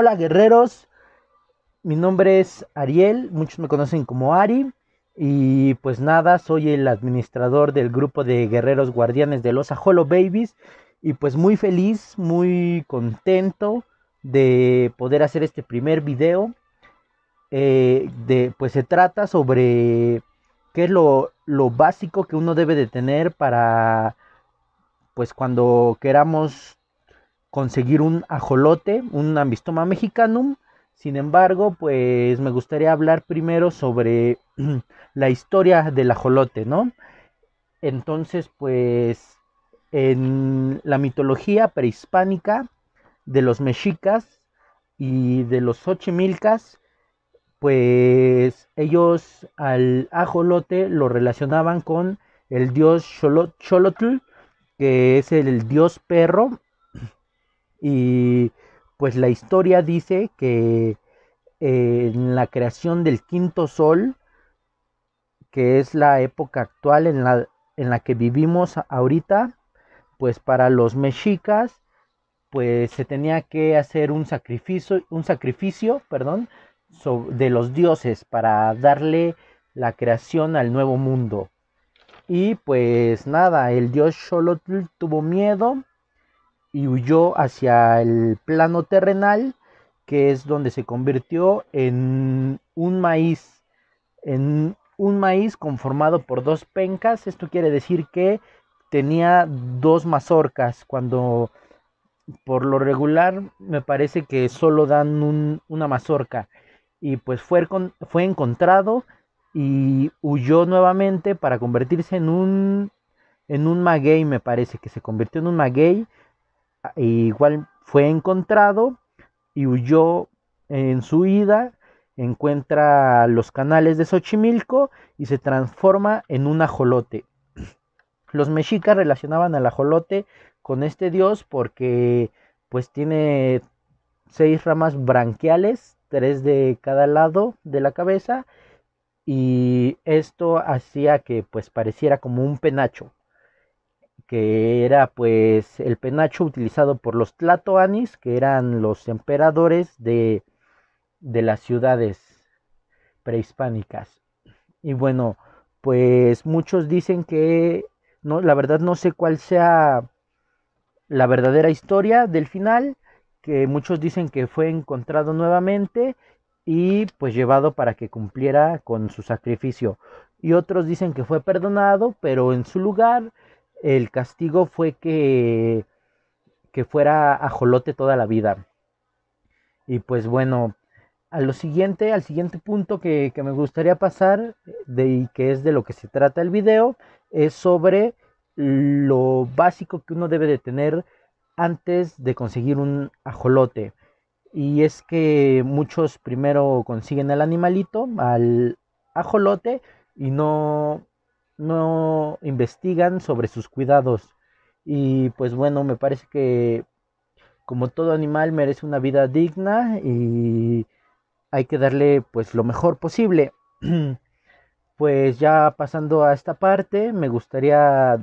Hola guerreros, mi nombre es Ariel, muchos me conocen como Ari y pues nada, soy el administrador del grupo de guerreros guardianes de los Ajolo Babies y pues muy feliz, muy contento de poder hacer este primer video. Eh, pues se trata sobre qué es lo, lo básico que uno debe de tener para pues cuando queramos conseguir un ajolote, un ambistoma mexicanum. Sin embargo, pues me gustaría hablar primero sobre la historia del ajolote, ¿no? Entonces, pues en la mitología prehispánica de los mexicas y de los ochimilcas, pues ellos al ajolote lo relacionaban con el dios Xolotl, que es el dios perro y pues la historia dice que eh, en la creación del quinto sol, que es la época actual en la, que vivimos ahorita, pues para los mexicas, pues se tenía que hacer un sacrificio, un sacrificio, perdón, de los dioses para darle la creación al nuevo mundo. Y pues nada, el dios Xolotl tuvo miedo y huyó hacia el plano terrenal, que es donde se convirtió en un maíz, en un maíz conformado por dos pencas. Esto quiere decir que tenía dos mazorcas, cuando por lo regular me parece que solo dan una mazorca. Y pues fue, fue encontrado y huyó nuevamente para convertirse en un en un maguey, me parece, que se convirtió en un maguey igual fue encontrado y huyó en su ida, encuentra los canales de Xochimilco y se transforma en un ajolote. Los mexicas relacionaban al ajolote con este dios porque pues tiene seis ramas branquiales, tres de cada lado de la cabeza y esto hacía que pues pareciera como un penacho que era pues el penacho utilizado por los tlatoanis, que eran los emperadores de, de las ciudades prehispánicas. Y bueno, pues muchos dicen que no, la verdad no sé cuál sea la verdadera historia del final, que muchos dicen que fue encontrado nuevamente y pues llevado para que cumpliera con su sacrificio. Y otros dicen que fue perdonado, pero en su lugar el castigo fue que, que fuera ajolote toda la vida. Y pues bueno, siguiente, al siguiente punto que, me gustaría pasar, de, y que es de lo que se trata el video, es sobre lo básico que uno debe de tener antes de conseguir un ajolote. Y es que muchos primero consiguen el animalito, al ajolote, y no, no investigan sobre sus cuidados. Y pues bueno, me parece que como todo animal merece una vida digna y hay que darle pues lo mejor posible. pues ya pasando a esta parte, me gustaría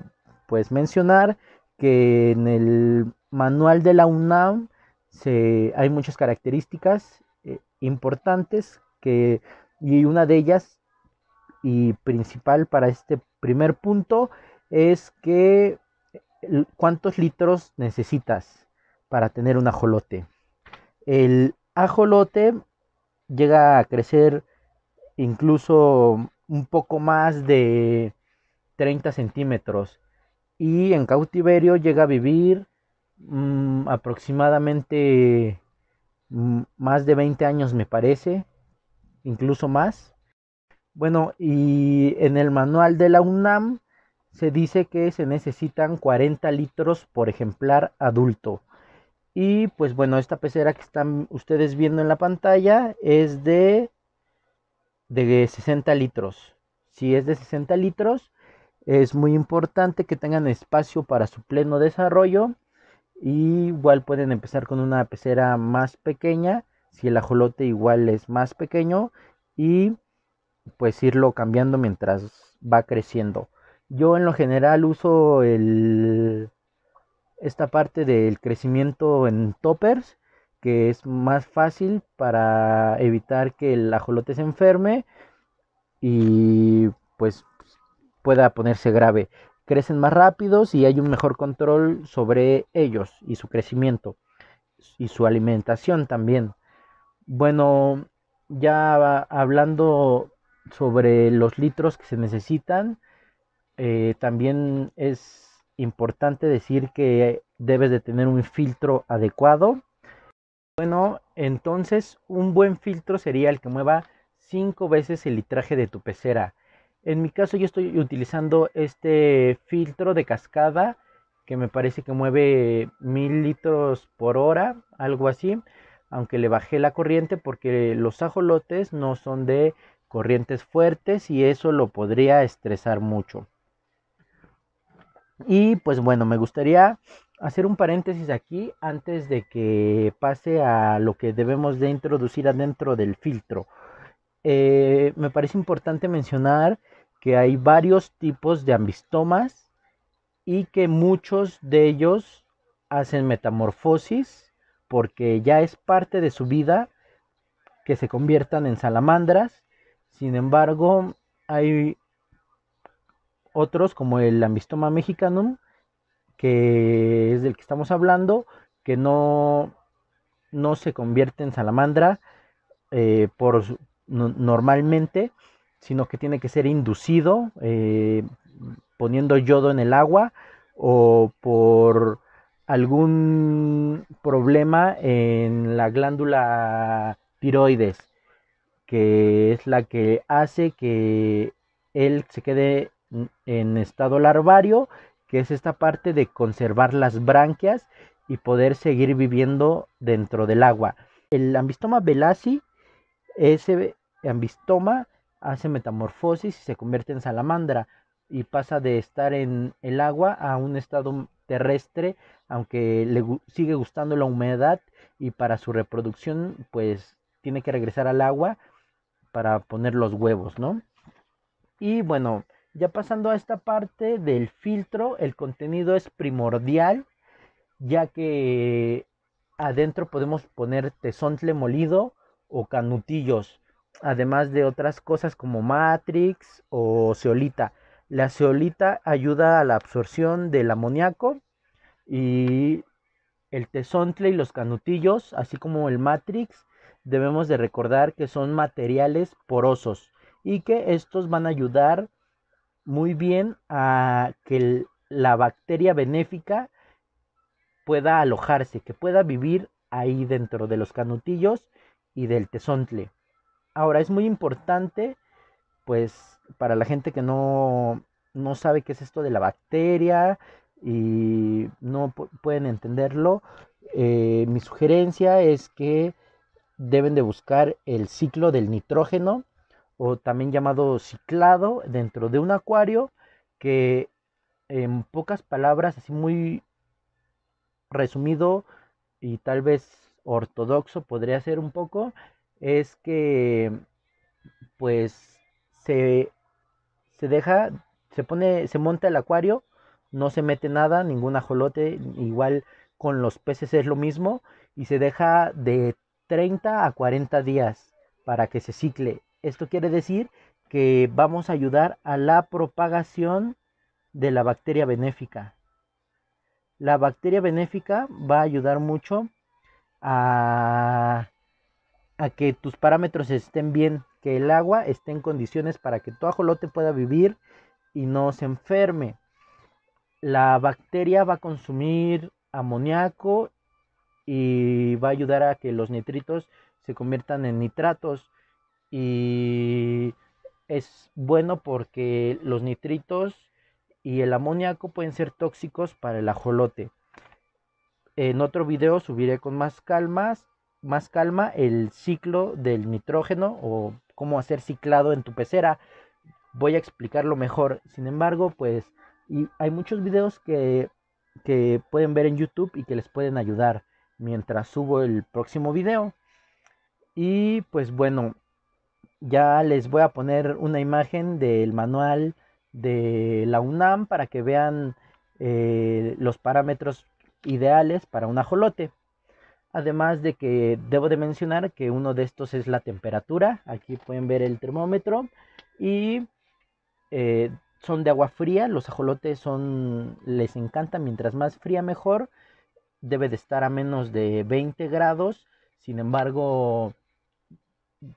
pues mencionar que en el manual de la UNAM se, hay muchas características eh, importantes que, y una de ellas y principal para este primer punto es que cuántos litros necesitas para tener un ajolote. El ajolote llega a crecer incluso un poco más de 30 centímetros y en cautiverio llega a vivir mm, aproximadamente mm, más de 20 años me parece, incluso más. Bueno, y en el manual de la UNAM se dice que se necesitan 40 litros por ejemplar adulto. Y pues bueno, esta pecera que están ustedes viendo en la pantalla es de, de 60 litros. Si es de 60 litros, es muy importante que tengan espacio para su pleno desarrollo. Y igual pueden empezar con una pecera más pequeña, si el ajolote igual es más pequeño. Y pues irlo cambiando mientras va creciendo. Yo en lo general uso el, esta parte del crecimiento en toppers, que es más fácil para evitar que el ajolote se enferme y pues pueda ponerse grave. Crecen más rápidos y hay un mejor control sobre ellos y su crecimiento y su alimentación también. Bueno, ya hablando sobre los litros que se necesitan. Eh, también es importante decir que debes de tener un filtro adecuado. Bueno, entonces un buen filtro sería el que mueva cinco veces el litraje de tu pecera. En mi caso yo estoy utilizando este filtro de cascada que me parece que mueve mil litros por hora, algo así, aunque le bajé la corriente porque los ajolotes no son de corrientes fuertes y eso lo podría estresar mucho. Y pues bueno, me gustaría hacer un paréntesis aquí antes de que pase a lo que debemos de introducir adentro del filtro. Eh, me parece importante mencionar que hay varios tipos de ambistomas y que muchos de ellos hacen metamorfosis porque ya es parte de su vida que se conviertan en salamandras sin embargo, hay otros como el Ambistoma mexicanum, que es del que estamos hablando, que no, no se convierte en salamandra eh, por, normalmente, sino que tiene que ser inducido eh, poniendo yodo en el agua o por algún problema en la glándula tiroides que es la que hace que él se quede en estado larvario, que es esta parte de conservar las branquias y poder seguir viviendo dentro del agua. El ambistoma velasi, ese ambistoma hace metamorfosis y se convierte en salamandra y pasa de estar en el agua a un estado terrestre, aunque le sigue gustando la humedad y para su reproducción pues tiene que regresar al agua para poner los huevos, ¿no? Y bueno, ya pasando a esta parte del filtro, el contenido es primordial, ya que adentro podemos poner tesontle molido o canutillos, además de otras cosas como matrix o ceolita. La ceolita ayuda a la absorción del amoníaco y el tesontle y los canutillos, así como el matrix, debemos de recordar que son materiales porosos y que estos van a ayudar muy bien a que la bacteria benéfica pueda alojarse, que pueda vivir ahí dentro de los canutillos y del tesontle. Ahora es muy importante, pues para la gente que no, sabe qué es esto de la bacteria y no pueden entenderlo, eh, mi sugerencia es que deben de buscar el ciclo del nitrógeno o también llamado ciclado dentro de un acuario que en pocas palabras, así muy resumido y tal vez ortodoxo podría ser un poco, es que pues se, se deja, se pone, se monta el acuario, no se mete nada, ningún ajolote, igual con los peces es lo mismo, y se deja de 30 a 40 días para que se cicle. Esto quiere decir que vamos a ayudar a la propagación de la bacteria benéfica. La bacteria benéfica va a ayudar mucho a, que tus parámetros estén bien, que el agua esté en condiciones para que tu ajolote pueda vivir y no se enferme. La bacteria va a consumir amoníaco y va a ayudar a que los nitritos se conviertan en nitratos y es bueno porque los nitritos y el amoníaco pueden ser tóxicos para el ajolote. En otro video subiré con más calma más calma el ciclo del nitrógeno o cómo hacer ciclado en tu pecera. Voy a explicarlo mejor. Sin embargo, pues hay muchos videos que, que pueden ver en YouTube y que les pueden ayudar mientras subo el próximo video. Y pues bueno, ya les voy a poner una imagen del manual de la UNAM para que vean eh, los parámetros ideales para un ajolote. Además de que debo de mencionar que uno de estos es la temperatura. Aquí pueden ver el termómetro. Y eh, son de agua fría. Los ajolotes son. les encanta. Mientras más fría mejor debe de estar a menos de 20 grados. Sin embargo,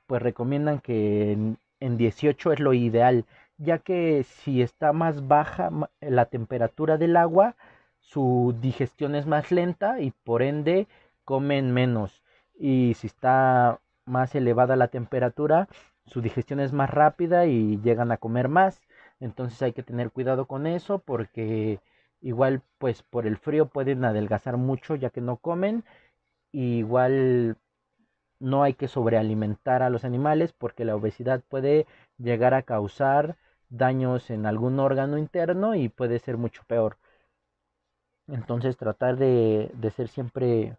pues recomiendan que en, en 18 es lo ideal, ya que si está más baja la temperatura del agua, su digestión es más lenta y por ende comen menos. Y si está más elevada la temperatura, su digestión es más rápida y llegan a comer más. Entonces hay que tener cuidado con eso porque Igual, pues por el frío pueden adelgazar mucho ya que no comen. igual no hay que sobrealimentar a los animales porque la obesidad puede llegar a causar daños en algún órgano interno y puede ser mucho peor. Entonces tratar de, ser siempre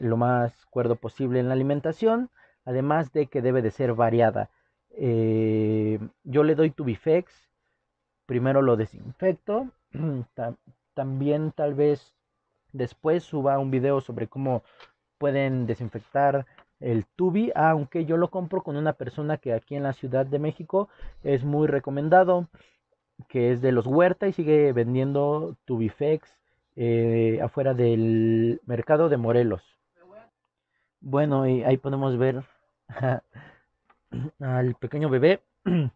lo más cuerdo posible en la alimentación, además de que debe de ser variada. Eh, yo le doy Tubifex, primero lo desinfecto, Mm, también tal vez después suba un video sobre cómo pueden desinfectar el tubi, aunque yo lo compro con una persona que aquí en la Ciudad de México es muy recomendado, que es de los Huerta y sigue vendiendo tubifex eh, afuera del mercado de Morelos. Bueno, y ahí podemos ver al pequeño bebé.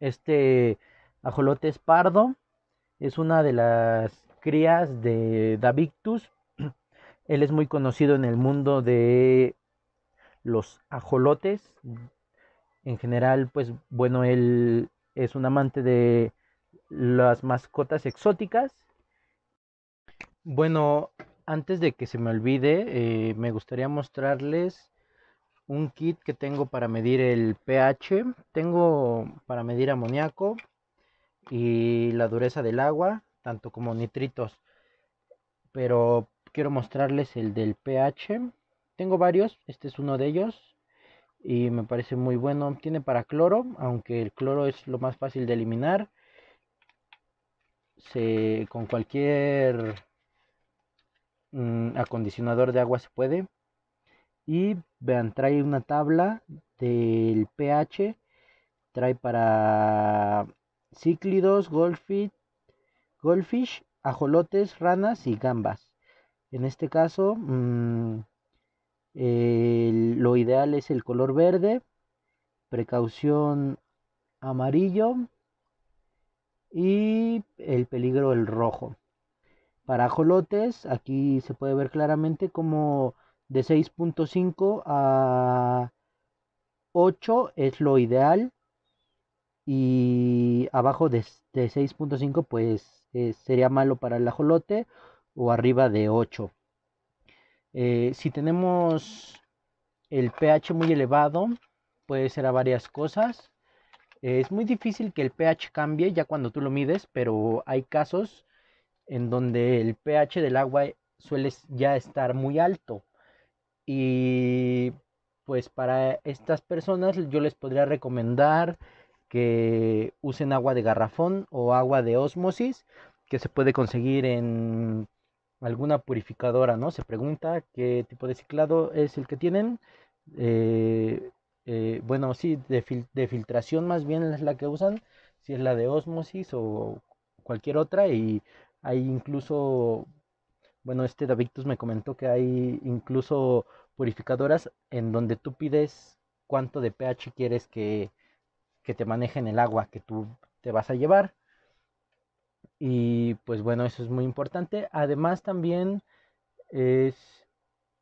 Este ajolote es pardo es una de las crías de Davictus. Él es muy conocido en el mundo de los ajolotes. En general, pues bueno, él es un amante de las mascotas exóticas. Bueno, antes de que se me olvide, eh, me gustaría mostrarles un kit que tengo para medir el pH. Tengo para medir amoníaco, y la dureza del agua, tanto como nitritos. Pero quiero mostrarles el del pH. Tengo varios, este es uno de ellos y me parece muy bueno. Tiene para cloro, aunque el cloro es lo más fácil de eliminar. Se, con cualquier mm, acondicionador de agua se puede. Y vean, trae una tabla del pH, trae para cíclidos, goldfish, goldfish, ajolotes, ranas y gambas. En este caso, mm, lo ideal es el color verde, precaución amarillo y el peligro el rojo. Para ajolotes, aquí se puede ver claramente como de 6.5 a 8 es lo ideal y abajo de, de 6.5 pues eh, sería malo para el ajolote o arriba de 8. Eh, si tenemos el pH muy elevado, puede ser a varias cosas. Eh, es muy difícil que el pH cambie ya cuando tú lo mides, pero hay casos en donde el pH del agua suele ya estar muy alto. Y pues para estas personas yo les podría recomendar que usen agua de garrafón o agua de osmosis que se puede conseguir en alguna purificadora, ¿no? Se pregunta qué tipo de ciclado es el que tienen. Eh, eh, bueno, sí, de, filtración más bien es la que usan, si es la de osmosis o cualquier otra. Y hay incluso, bueno, este Davictus me comentó que hay incluso purificadoras en donde tú pides cuánto de pH quieres que, que te manejen el agua que tú te vas a llevar. Y pues bueno, eso es muy importante. Además también es,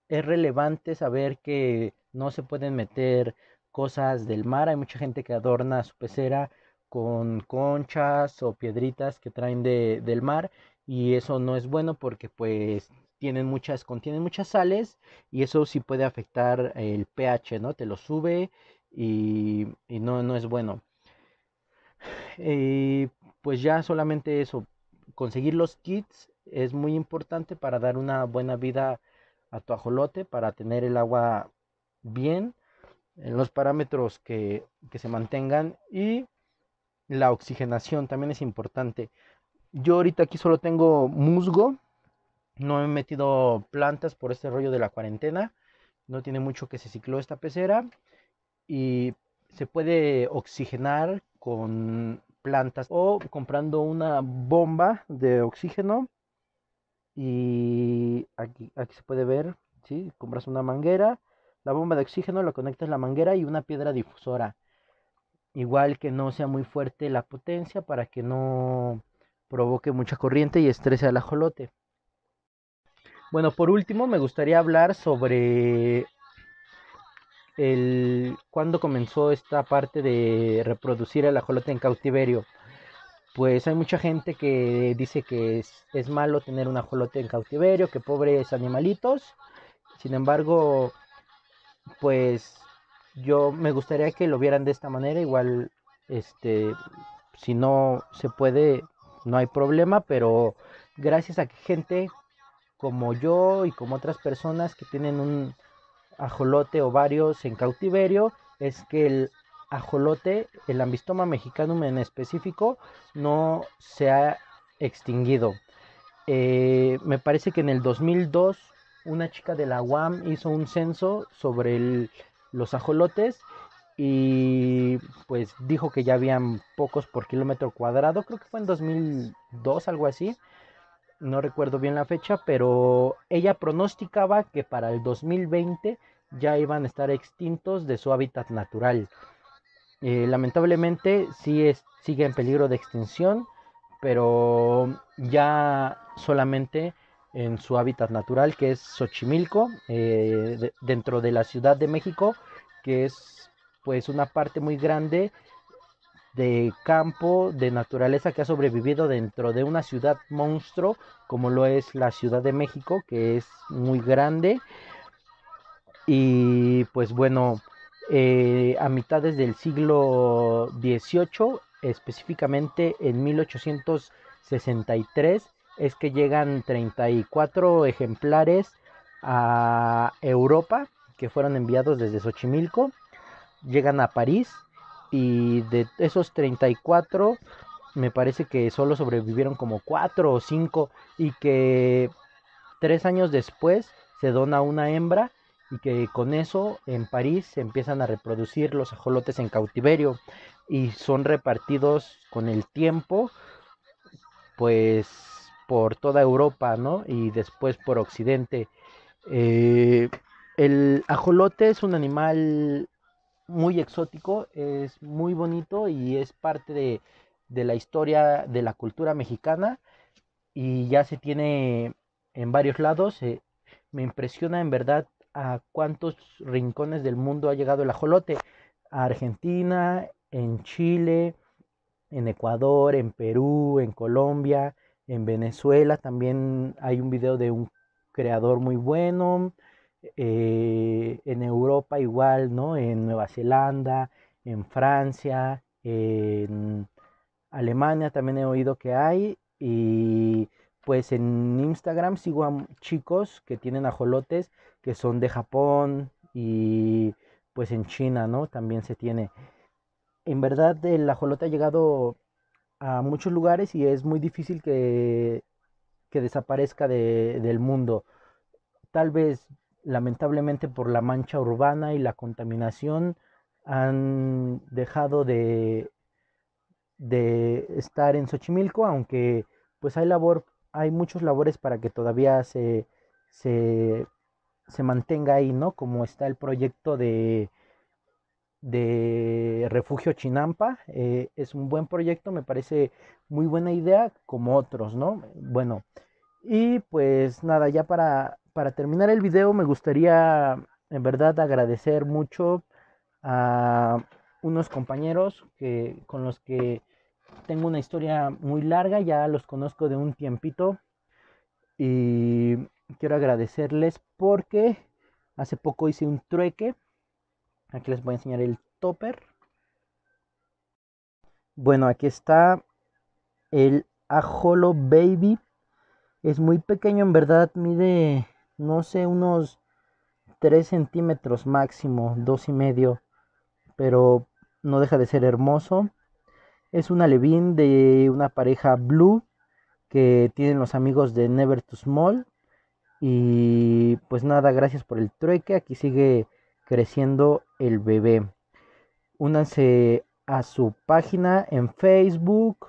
relevante saber que no se pueden meter cosas del mar. Hay mucha gente que adorna su pecera con conchas o piedritas que traen del mar y eso no es bueno porque pues tienen muchas, contienen muchas sales y eso sí puede afectar el pH, ¿no? Te lo sube y, no, no es bueno. y eh, pues ya solamente eso, conseguir los kits es muy importante para dar una buena vida a tu ajolote, para tener el agua bien, en los parámetros que, que se mantengan y la oxigenación también es importante. Yo ahorita aquí solo tengo musgo, no he metido plantas por este rollo de la cuarentena, no tiene mucho que se cicló esta pecera y se puede oxigenar con plantas o comprando una bomba de oxígeno y aquí, aquí se puede ver, si compras una manguera, la bomba de oxígeno lo conectas a la manguera y una piedra difusora. Igual que no sea muy fuerte la potencia para que no provoque mucha corriente y estrese al ajolote. Bueno, por último me gustaría hablar sobre el, cuándo comenzó esta parte de reproducir el ajolote en cautiverio. Pues hay mucha gente que dice que es, malo tener un ajolote en cautiverio, que pobres animalitos. Sin embargo, pues yo me gustaría que lo vieran de esta manera. Igual, este, si no se puede, no hay problema, pero gracias a que gente como yo y como otras personas que tienen un, ajolote o varios en cautiverio es que el ajolote, el ambistoma mexicanum en específico, no se ha extinguido. Eh, me parece que en el 2002 una chica de la UAM hizo un censo sobre los ajolotes y pues dijo que ya habían pocos por kilómetro cuadrado, creo que fue en 2002, algo así no recuerdo bien la fecha, pero ella pronosticaba que para el 2020 ya iban a estar extintos de su hábitat natural. Eh, lamentablemente sí sigue en peligro de extinción, pero ya solamente en su hábitat natural, que es Xochimilco, eh, dentro de la Ciudad de México, que es pues una parte muy grande de campo, de naturaleza que ha sobrevivido dentro de una ciudad monstruo como lo es la Ciudad de México, que es muy grande. Y pues bueno, eh, a mitades del siglo XVIII, específicamente en 1863, es que llegan 34 ejemplares a Europa que fueron enviados desde Xochimilco, llegan a París y de esos 34, me parece que solo sobrevivieron como 4 o 5 y que 3 años después se dona una hembra y que con eso en París se empiezan a reproducir los ajolotes en cautiverio y son repartidos con el tiempo pues por toda Europa, ¿no? Y después por Occidente. Eh, el ajolote es un animal muy exótico, es muy bonito y es parte de, la historia de la cultura mexicana y ya se tiene en varios lados. Eh, me impresiona en verdad a cuántos rincones del mundo ha llegado el ajolote. A Argentina, en Chile, en Ecuador, en Perú, en Colombia, en Venezuela. También hay un video de un creador muy bueno. Eh, en Europa igual, ¿no? En Nueva Zelanda, en Francia, en Alemania también he oído que hay. Y pues en Instagram sigo a chicos que tienen ajolotes que son de Japón y pues en China, ¿no? También se tiene. En verdad el ajolote ha llegado a muchos lugares y es muy difícil que, que desaparezca de, del mundo. Tal vez lamentablemente por la mancha urbana y la contaminación han dejado de, de estar en Xochimilco, aunque pues hay labor, hay muchos labores para que todavía se, se, mantenga ahí, ¿no? Como está el proyecto de, de Refugio Chinampa. Eh, es un buen proyecto, me parece muy buena idea, como otros, ¿no? Bueno, y pues nada, ya para para terminar el video me gustaría en verdad agradecer mucho a unos compañeros que, con los que tengo una historia muy larga, ya los conozco de un tiempito y quiero agradecerles porque hace poco hice un trueque. Aquí les voy a enseñar el topper. Bueno, aquí está el Ajolo Baby. Es muy pequeño, en verdad mide no sé, unos 3 centímetros máximo, dos y medio, pero no deja de ser hermoso. Es un alevín de una pareja blue que tienen los amigos de Never Too Small. Y pues nada, gracias por el trueque. Aquí sigue creciendo el bebé. Únanse a su página en Facebook,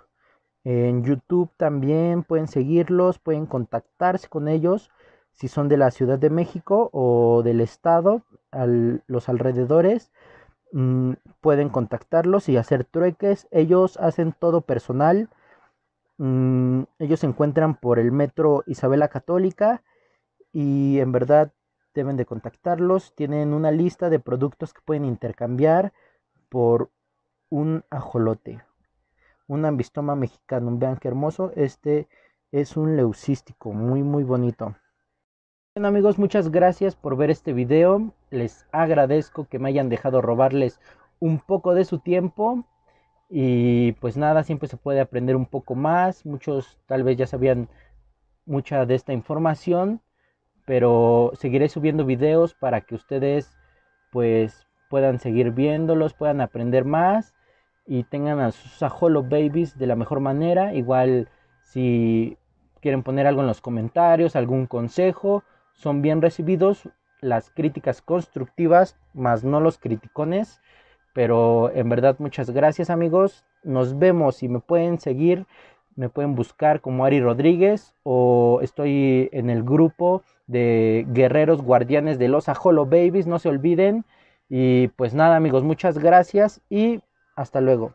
en YouTube también. Pueden seguirlos, pueden contactarse con ellos si son de la Ciudad de México o del estado, los alrededores, mm, pueden contactarlos y hacer trueques. Ellos hacen todo personal. Mm, ellos se encuentran por el metro Isabela Católica y en verdad deben de contactarlos. Tienen una lista de productos que pueden intercambiar por un ajolote, un ambistoma mexicano. Vean qué hermoso. Este es un leucístico muy, muy bonito. Bien amigos, muchas gracias por ver este video. Les agradezco que me hayan dejado robarles un poco de su tiempo. Y pues nada, siempre se puede aprender un poco más. Muchos tal vez ya sabían mucha de esta información. Pero seguiré subiendo videos para que ustedes pues puedan seguir viéndolos, puedan aprender más. Y tengan a sus Ajolo Babies de la mejor manera. Igual si quieren poner algo en los comentarios, algún consejo son bien recibidos las críticas constructivas, más no los criticones. Pero en verdad muchas gracias amigos. Nos vemos y me pueden seguir. Me pueden buscar como Ari Rodríguez o estoy en el grupo de Guerreros Guardianes de los Ajolo Babies, no se olviden. Y pues nada amigos, muchas gracias y hasta luego.